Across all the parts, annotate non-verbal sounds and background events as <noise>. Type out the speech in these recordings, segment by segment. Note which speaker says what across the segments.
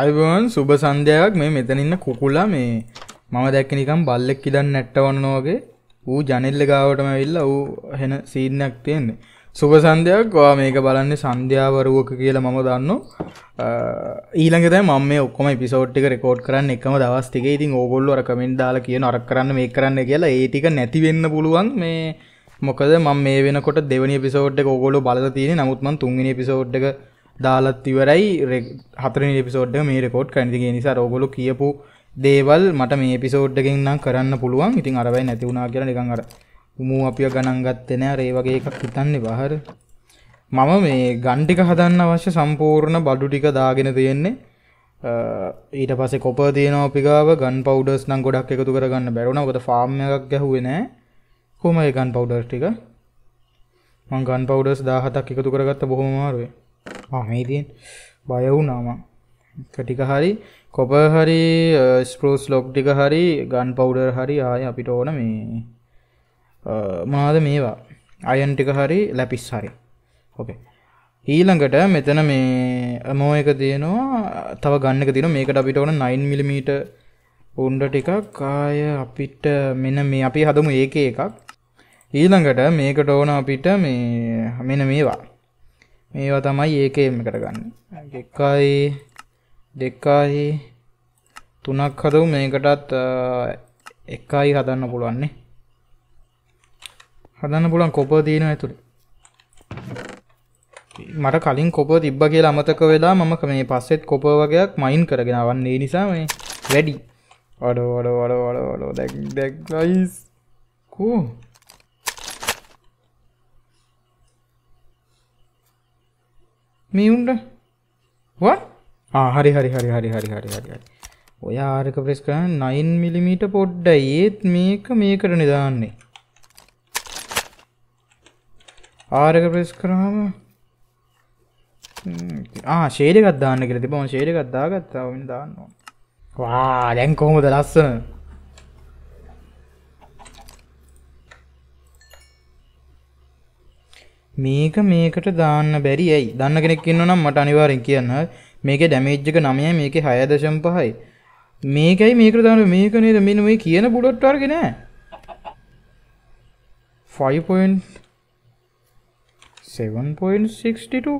Speaker 1: අයිබෝන් සුබ සන්ධයක් මේ මෙතනඉන්න කුකුලා මේ මම දැක්ක නිකම් බල්ලෙක් කිඩන් නැට්ටවන්නෝගේ ඌ ජනෙල්ල ගාවටම ඇවිල්ල ඌ හෙන සීනක් තියෙන්නේ සුබ සන්ධයක් වා මේක බලන්නේ සන්ධ්‍යාවරුවක කියලා මම දන්න ඊළඟත මම ඔක්කොම පිසෝට්ික රෙකෝඩ් කරන්න එකම දවස්ටික ඉතින් ඕගොල්ලො කමෙන්ට දාලා කියන අරක් කරන්න මේ කරන්න කියලා ඒටික නැතිවෙන්න පුළුවන් මේ මොකද මම මේ වෙනකොට දෙවනි පිසෝට් එක ඕගොල්ලෝ බලලා තියෙන්නේ නමුත් මම තුන්වෙනි පිසෝට් එක දාලත් ඉවරයි හතර පිසෝඩ් මේ රෙකෝඩ් කනිතිගේ නිසා රෝගොලු කියපු දේවල් මට මේ පිසෝඩ්ඩගෙන් නම් කරන්න පුළුවන් ඉතින් අරවයි නැතිවුණා කියලා නිකං අර උමූ අපිය ගණන්ගත්තෙන රේවගේ එකක් හිතන්නේ බහර මම මේ ගණ්ටික හදන්න අවශ්‍ය සම්පූර්ණ බඩු ටික දාගෙන තියෙන්නේ ඊට පස කොප තියනෝපිකාව ගන් පවඩස් නම් ගොඩක් එකතු කරගන්න බැරුණ ගොත ෆාර්ම එකක් ගැහුවෙනෑ කොම එකන් පවඩස් ටික මං ගන් පවඩස් දාහතක් එකතු කරගත්ත බොහොමාරුවේ මමයි තියෙන් බය වුනාම කටික හරි කොප හරි ස්පරෝස් ලොක් ටික හරි ගන් පවඩර් හරි ආය අපිට ඕන මේ මොනාද මේවා අයන් ටික හරි ලැපිස් හරි ඕකේ ඊළඟට මෙතන මේ අමෝ එක තියෙනවා තව ගන්න එක තියෙනවා මේකට අපිට ඕන 9 mm උණ්ඩ ටිකක් ආය අපිට මෙන්න මේ අපි හදමු ඒකේ එකක් ඊළඟට මේකට ඕන අපිට මේ මෙන්න මේවා මේවා තමයි ඒකම් එකට ගන්න එකයි දෙකයි තුනක් හදව මේකටත් එකයි හදන්න පුළුවන්නේ හදන්න පුළන් කොප දීන ඇතුළ මට කලින් කොප තිබ්බ කියලා අමතක වෙලා මම මේ පස්සෙත් කොප වගේයක් මයින් කරගෙනවන්න ඒ නිසා මේ වැඩි වඩ වඩ වඩ වඩ වඩ දැක් දැක් ලයිස් කෝ මියුන්ට හරි හරි හරි හරි හරි හරි හරි හරි ඔය ආරක ප්‍රෙස් කරන්න 9 මිලිමීටර් පොඩ්ඩයි ඒත් මේක මේකට නෙදාන්නේ ආරක ප්‍රෙස් කරාම ආ ෂේඩ් එකක් දාන්න කියලා තිබ්බම ෂේඩ් එකක් දාගත්තා වමින් දාන්න ඕන වා දැන් කොහොමද ලස්සන මේක මේකට දාන්න බැරි ඇයි දන්න කෙනෙක් ඉන්නවනම් මට අනිවාර්යෙන් කියන්න මේකේ ඩැමේජ් එක 9යි මේකේ 6.5යි මේකයි මේකට දාන්න මේක නේද මෙන්න මේ කියන බුලට් වර්ගේ නෑ 5.7.62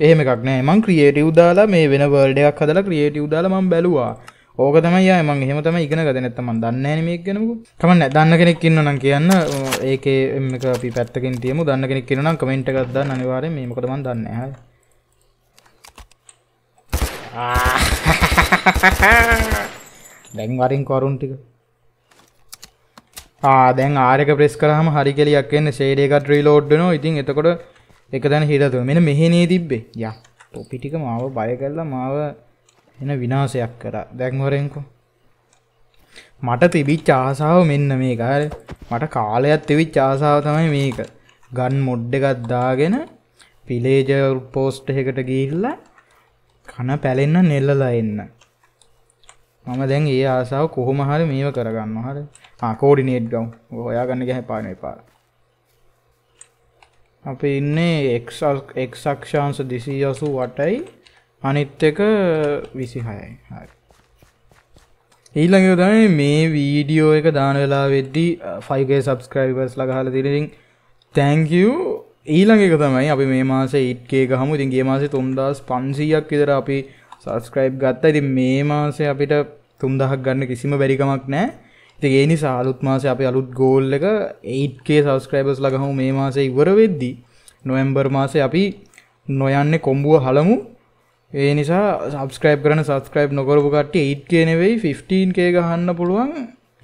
Speaker 1: එහෙම එකක් නෑ මං ක්‍රියේටිව් දාලා මේ වෙන වර්ල්ඩ් එකක් හදලා ක්‍රියේටිව් දාලා මං බැලුවා ඕක තමයි යා මං එහෙම තමයි ඉගෙන ගත නැත්තම් මං දන්නේ නැහැ නේ මේක ගැනකෝ කමන්න දන්න කෙනෙක් ඉන්නවා නම් කියන්න ඒකේ මේක අපි පැත්තකින් තියමු දන්න කෙනෙක් ඉන්නවා නම් කමෙන්ට් එකක් දාන්න අනිවාර්යෙන් මේ මොකද මං දන්නේ නැහැ දැන් වරින් කරුන් ටික ආ දැන් ආරක ප්‍රෙස් කරාම හරි කෙලියක් එන්න ෂේඩ් එකක් රීලෝඩ් වෙනවා ඉතින් එතකොට එක දැන හිරතුන මෙන්න මෙහෙනේ තිබ්බේ යා ටොපි ටික මාව බය කරලා මාව එන විනාශයක් කරා දැන්වරෙන්කෝ මට තිබිච් ආසාාව මෙන්න මේක මට කාලයත් තිවිච් ආසාාව තමයි මේක ගන් මොඩ්ඩ එකත් දාගෙන පිලේජ පෝස්ට් එකට ගිහිල්ලා කන පැලෙන්න නෙල්ලලා එන්න මම දැන් ඒ ආසාාව කොහොම හරි මේව කරගන්න හර ආකෝඩිනේට් ගව් ඔයා ගන්න ගැහ පාන පාර අපි ඉන්නේ එක්ක්ෂාංශ දෙසී අසු වටයි අනිත් එක විසි හයයි හරි ඊළඟ තමයි මේ වීඩියෝ එක දාන වෙලා වෙද්දි 5K subscribers ලා ගහලා තියෙන ඉතින් thank you ඊළඟ එක තමයි අපි මේ මාසේ 8K ගහමු ඉතින් ගිය මාසේ 3500ක් විතර අපි subscribe ගත්තා ඉතින් මේ මාසේ අපිට 3000ක් ගන්න කිසිම බැරි කමක් නැහැ ඉතින් ඒ නිසා අලුත් මාසේ අපි අලුත් goal එක 8K subscribers ලා ගහමු මේ මාසේ ඉවර වෙද්දි නොවැම්බර් මාසේ අපි නොයන්නේ කොම්බුව හලමු ඒ නිසා සබස්ක්‍රයිබ් කරන සස්ක්‍රයිබ් නොකරපු කට්ට ඒත් කියනෙවෙයි ෆිෆ්ටන්කේ ගහන්න පුළුවන්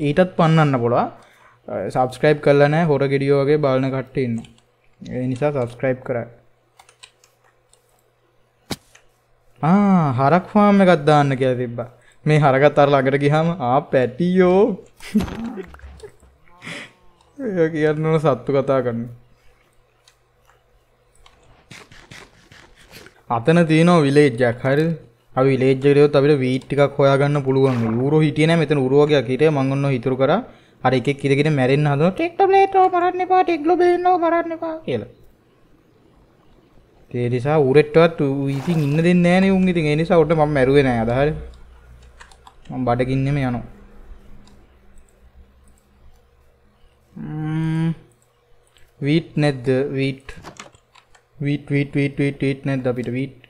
Speaker 1: ඊටත් පන්නන්න පුළුව සබස්ක්‍රයිබ් කරලනෑ හොර ගෙඩියෝගේ බලන කට්ටඉන්න ඒ නිසා සබස්ක්‍රයිබ් කර හරක් ෆාම එකත් දාන්න කියලා තිබ්බා මේ හරගත් අර ළඟට ගිහම ආ පැටියෝ <laughs> ඔය කියන්න ඕන සත්තු කතා කරන්න අතන තියෙනවා විලේජ්ජයක් හරිද අපි විලේජ් එකට ගියොත් අපිට වීට් ටිකක් හොයාගන්න පුළුවන් යූරෝ හිටියේ නැහැ මෙතන උරු වගේ අකීරේ මං ඔන්න හිතුරු කරා අර එකෙක් කිරගෙන මැරෙන්න හදනවා ටෙක්ට ප්ලේටෝ මරන්න එපා ටෙක්ලෝ බේන්නෝ මරන්න එපා කියලා ඒ නිසා ඌරෙට්ටවත් ඉතින් ඉන්න දෙන්නේ නැහැ නේ උන් ඉතින් ඒ නිසා උඩ මම මැරුවේ නැහැ අද හරිය මම බඩගින්නෙම යනවා වීට් නැද්ද වීට් වීට් වීට් වීට් වීට් වීට් නැද්ද අපිට වීට්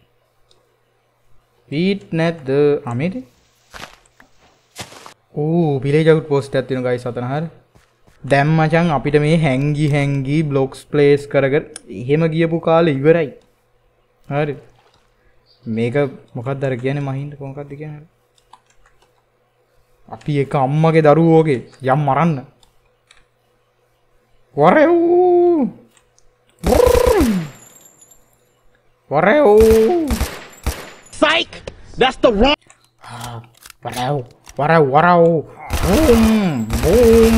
Speaker 1: වීට් නැද්ද අමේද ඕ විලේජ් අවුට් පෝස්ට් එකක් තියෙනවා guys අතනහර දැන් මචං අපිට මේ හැංගි හැංගි බ්ලොක්ස් ප්ලේස් කරගෙන එහෙම ගියපු කාලේ ඉවරයි හරි මේක මොකක්ද අර කියන්නේ මහින්ද මොකක්ද කියන්නේ අපි එක අම්මගේ දරුවෝගේ යම් මරන්න වරෙව් Borreu! Psych! That's the wrong... Borreu! Borreu! Borreu! Boom! Boom!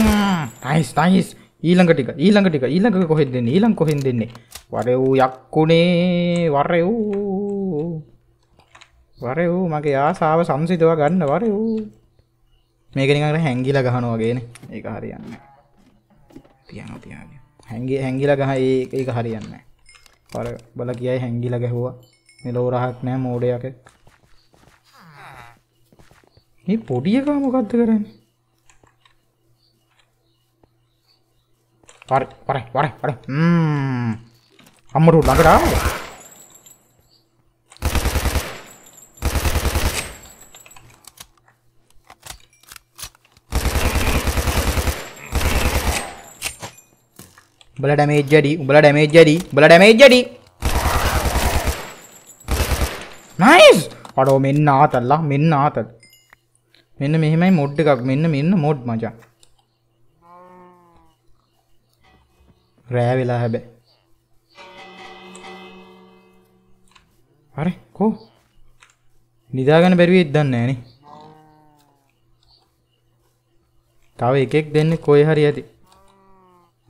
Speaker 1: Nice! Nice! ඊළඟ ටික ඊළඟ ටික ඊළඟ කොහෙද දෙන්නේ ඊළඟ කොහෙන් දෙන්නේ වරෙව් යක්කුනේ වරෙව් වරෙව් මගේ ආසාව සම්සිතව ගන්න වරෙව් මේක නිකන් හැංගිලා ගහනවා වගේනේ ඒක හරියන්නේ නැහැ පියානෝ පියානෝ හැංගි හැංගිලා ගහ ඒක ඒක හරියන්නේ නැහැ පර බල කියයි හැංගිල ගැහුවා මෙලෝ රහක් නෑ මෝඩයක මේ පොඩියකා මොකක්ද කරන්න පර පර පර පර අම්මරු ළඟටාව උඹලා ඩැමේජ් වැඩි උඹලා ඩැමේජ් වැඩි උඹලා ඩැමේජ් වැඩි නයිස් අඩෝ මෙන්න ආතල්ලා මෙන්න ආතල් මෙන්න මෙහෙමයි මොඩ් එකක් මෙන්න මෙන්න මොඩ් මචං රෑ වෙලා හැබැයි හරි කෝ නිදාගන්න බැරිවෙයි දන්නේ නෑනේ තව එකෙක් දෙන්නේ කොයි හරි ඇති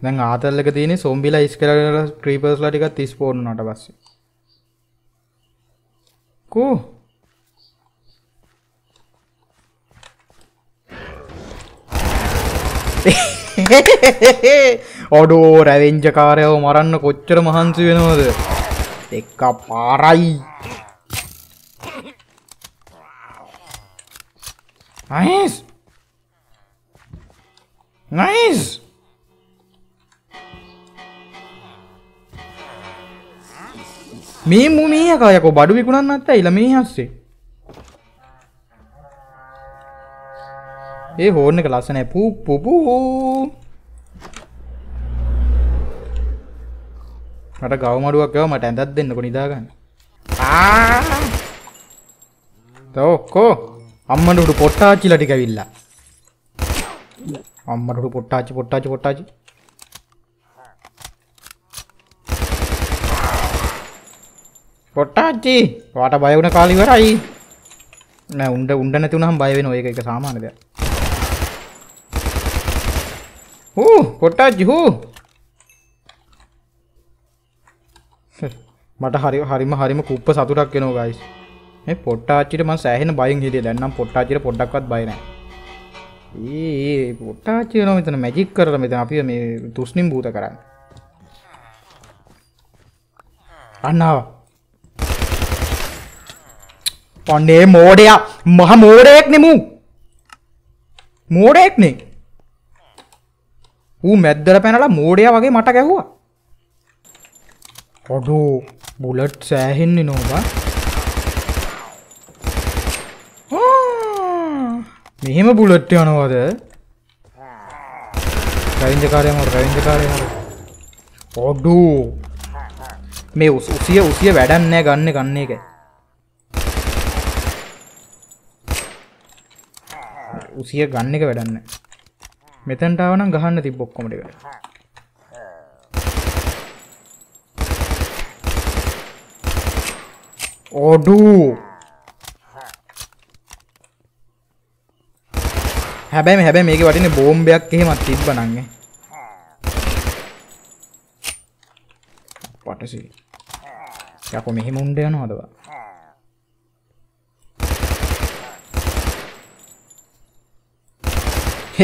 Speaker 1: දැන් ආතල් එක තියෙන්නේ සොම්බිලා ඉස්කෙලටලා ක්‍රීපර්ස්ලා ටිකක් 30 පෝන් වුණාට පස්සේ. කෝ <laughs> ඔඩෝ රැවෙන්ජ කාරයව මරන්න කොච්චර මහන්සි වෙනවද? එක පාරයි. නයිස්. නයිස්. මේ මු මේකා යකෝ බඩු විකුණන්න ඇත්තයිලා මේ හස්සේ ඒ හෝර්න එක ලස්සනයි පූ පුපු මට ගවමඩුවක් ගව මට ඇඳත් දෙන්නකො නිදාගන්න තෝකෝ අම්මට පොට්ටාචිලටිකවිල්ලා අම්මට පොට්ටාචි පොට්ටාචි පොට්ටාචි පොට්ටාච්චි වාට බය වුණ කාලේ ඉවරයි. නෑ උණ්ඩ උණ්ඩ නැති වුණාම බය වෙනවා. ඒක ඒක සාමාන්‍ය දෙයක්. හූ පොට්ටාච්චි හූ. මට හරි හරිම හරිම කුප්ප සතුටක් එනවා guys. මේ පොට්ටාච්චිට මම සෑහෙන බයෙන් හිටියේ. දැන් නම් පොට්ටාච්චිට පොඩ්ඩක්වත් බය නෑ. ඒ පොට්ටාච්චි වෙනවා මෙතන මැජික් කරලා මෙතන අපි මේ තුස්නිම් භූත කරන්නේ. අන්නාවා පන්නේ මෝඩයා මහ මෝඩයෙක් නෙමු මෝඩයෙක්නේ ඌ මැද්දර පැනලා මෝඩයා වගේ මට ගැහුවා අඩෝ බුලට් සෑහෙන්නේ නෝබා මෙහෙම බුලට් යනවාද රවින්ද කාරයම රවින්ද කාරයම ඔඩු මේ උසිය උසිය වැඩක් නැහැ ගන්න ගන්න එකයි උසිය ගන්න එක වැඩන්න මෙතැන්ටාවනම් ගහන්න තිබ බොක්කොමට එක ඕඩු හැබැයි හැබැ මේක වටින බෝම්බයක් එහෙමත් තිබ්බ නංගේ පටසි යකො මෙහෙම උන්ඩ යන හදවා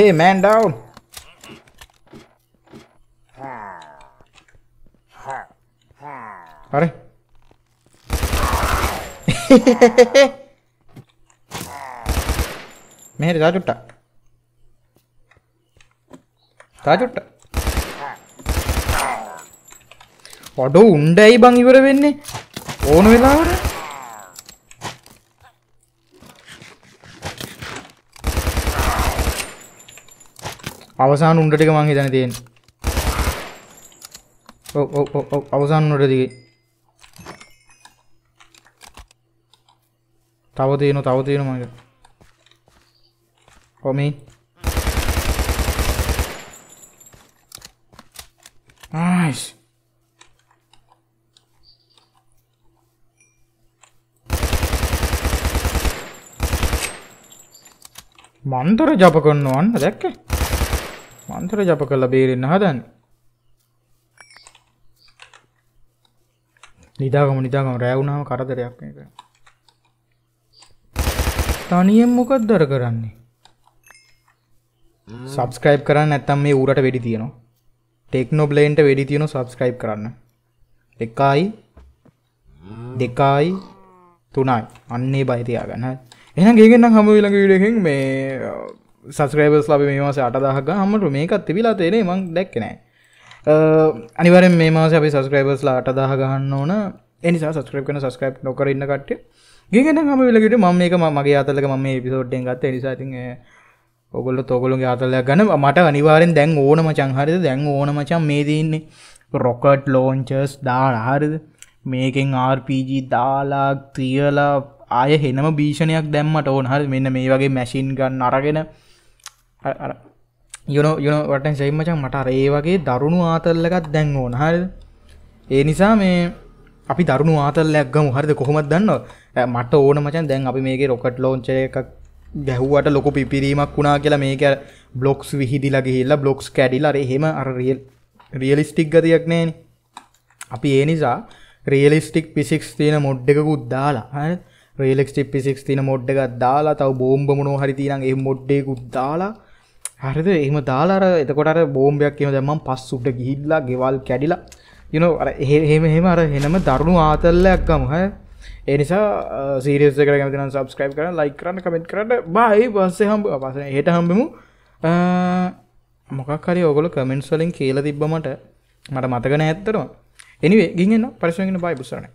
Speaker 1: Hey, man down. अरे मेरे जा जुट्टा තා චුට්ට වඩෝ උන්ඩයි බං ඉවර වෙන්නේ ඕන වෙලාවට අවසාන උන්ට ටික මං හිතන තියෙන අවසාන උන්ට දිගේ තව තියෙන තව තියෙන මගේ කොමි ආයිස් මන්තර ජප කරන්න වන්න දැක්කේ මන්තර ජප කරලා බේරෙන්න හදන්න නිදාගම නිදාගම රෑවුණාම කරදරයක් මේක තනියෙන් මොකක්ද දර කරන්නේ සබස්ක්‍රයිබ් කරන්න ඇත්තම් මේ ඌරට වැඩි තියෙනවා ටෙක්නොබ්ලේන්ට වැඩි තියෙන සබස්ක්‍රයිබ් කරන්න එකයි දෙකයි තුනයි අන්නේ බයිතියාගන්න එහ ගේගෙන්න්න හම විලඟ විඩහෙන් මේ සස්ක්‍රේබස් ලබ මේ මාස අටදාහක් හමට මේකත් තිබිලා තේරේ මං දැක්කනෑ අනිවරෙන් මේ මාස අපි සස්ක්‍රයිබස්ලා අටදාහ ගහන්න ඕන එනිසා සස්ක්‍රප් කන සස්ක්‍රප් නොකරන්න කට්ට ගෙන හම වෙලකට ම මේක මගේ අතලක ම පිසෝඩ්ඩෙන් ගත්ත නිසාති ඔගොල්ල තොගොලුගේ අතලයක් ගන මට අනිවාරෙන් දැන් ඕන මචං හරිද දැන් ඕන මචන් මේ දන්නේ රොකට් ලෝන්චස් දාලා හරිද මේකෙන් RPG දාලා තියලා ආය හෙනම භීෂණයක් දැම්මට ඕන හරි මෙන්න මේ වගේ මැසින් ගන්න අරගෙන යුන යුනට සයිම්මචන් මට ඒ වගේ දරුණු ආතල්ලකත් දැන් ඕන හල් ඒ නිසා මේ අපි දරුණු ආතල්ලයක් ගමු හරිද කොහොමත් දන්න මට ඕන මචන් දැන් අපි මේක රොකට් ලෝංච එකක් ගැහුවට ලොක පිපිරීමක් වුණා කියලා මේක බ්ලොක්ස් විහිදිලා ගිහිල්ලා බ්ලොක්ස් කැඩිලා හෙම අර රියල් රියලිස්ටික් ගතියක් නෑන අපි ඒ නිසා රියලිස්ටික් පිසික්ස් තියෙන මොඩ් එකකුත් දාලා රියලෙක්ටික් පිසික්ස් තින මොඩ් එකක් දාලා තව බෝම්බ මොනෝ හරි තියනම් ඒ මොඩ්ඩෙකුත් දාලා හරිද එහම දාලාර එතකොට බෝම්බයක් කියම දැමම් පස්සුට ගිහිල්ලා ගෙවල් කැඩිලා යන එහෙම එහෙම අර හෙනම දරුණු ආතල්ලයක්ගම හ එනිසා සීරස කර ගැතින සබස්ක්‍රයිබ් කර ලයි කරන්න කමෙන්ට් කරට බයි පස්සේ හම් පස හට හම්බමු මොකක්කරි ඔගොල කමෙන්ට්ස්වලින් කියල තිබ්බමට මට මතකන ඇත්තරවා එනිවේ ගින්න පරිසගෙන බයි පුසරණ